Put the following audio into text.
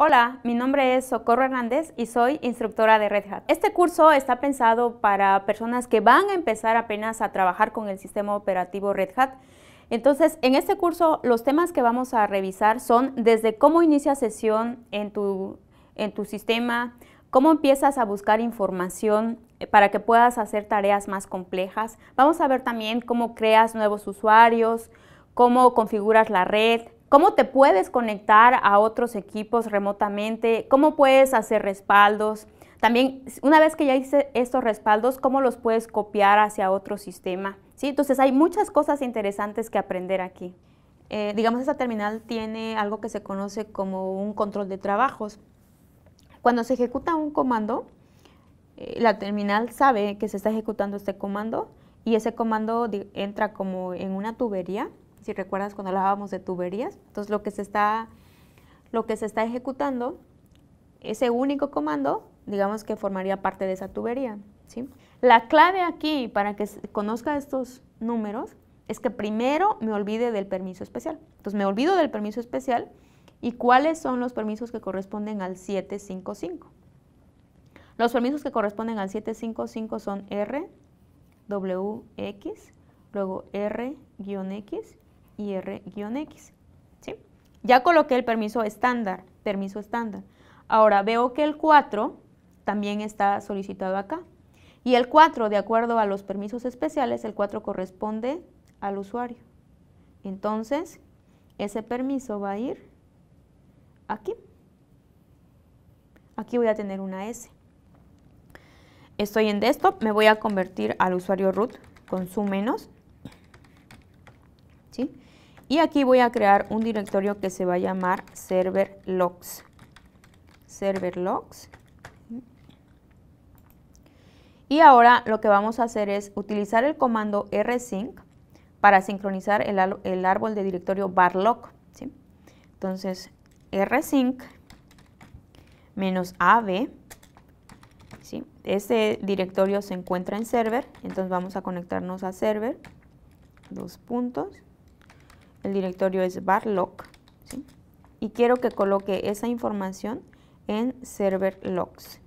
Hola, mi nombre es Socorro Hernández y soy instructora de Red Hat. Este curso está pensado para personas que van a empezar apenas a trabajar con el sistema operativo Red Hat. Entonces, en este curso los temas que vamos a revisar son desde cómo inicia sesión en tu, en tu sistema, cómo empiezas a buscar información eh, para que puedas hacer tareas más complejas. Vamos a ver también cómo creas nuevos usuarios, cómo configuras la red, cómo te puedes conectar a otros equipos remotamente, cómo puedes hacer respaldos. También, una vez que ya hice estos respaldos, cómo los puedes copiar hacia otro sistema. ¿Sí? Entonces, hay muchas cosas interesantes que aprender aquí. Eh, digamos, esta terminal tiene algo que se conoce como un control de trabajos. Cuando se ejecuta un comando, eh, la terminal sabe que se está ejecutando este comando y ese comando entra como en una tubería si recuerdas cuando hablábamos de tuberías. Entonces lo que se está, lo que se está ejecutando, ese único comando, digamos que formaría parte de esa tubería. La clave aquí para que conozca estos números es que primero me olvide del permiso especial. Entonces me olvido del permiso especial y cuáles son los permisos que corresponden al 755. Los permisos que corresponden al 755 son R, X, luego R-X r x ¿sí? Ya coloqué el permiso estándar, permiso estándar. Ahora veo que el 4 también está solicitado acá. Y el 4, de acuerdo a los permisos especiales, el 4 corresponde al usuario. Entonces, ese permiso va a ir aquí. Aquí voy a tener una S. Estoy en desktop, me voy a convertir al usuario root con su menos. Y aquí voy a crear un directorio que se va a llamar server logs. Server logs. Y ahora lo que vamos a hacer es utilizar el comando rsync para sincronizar el, árbol de directorio barlog. ¿sí? Entonces, rsync menos av. ¿sí? Ese directorio se encuentra en server, entonces vamos a conectarnos a server. Dos puntos el directorio es barlock, y quiero que coloque esa información en server logs.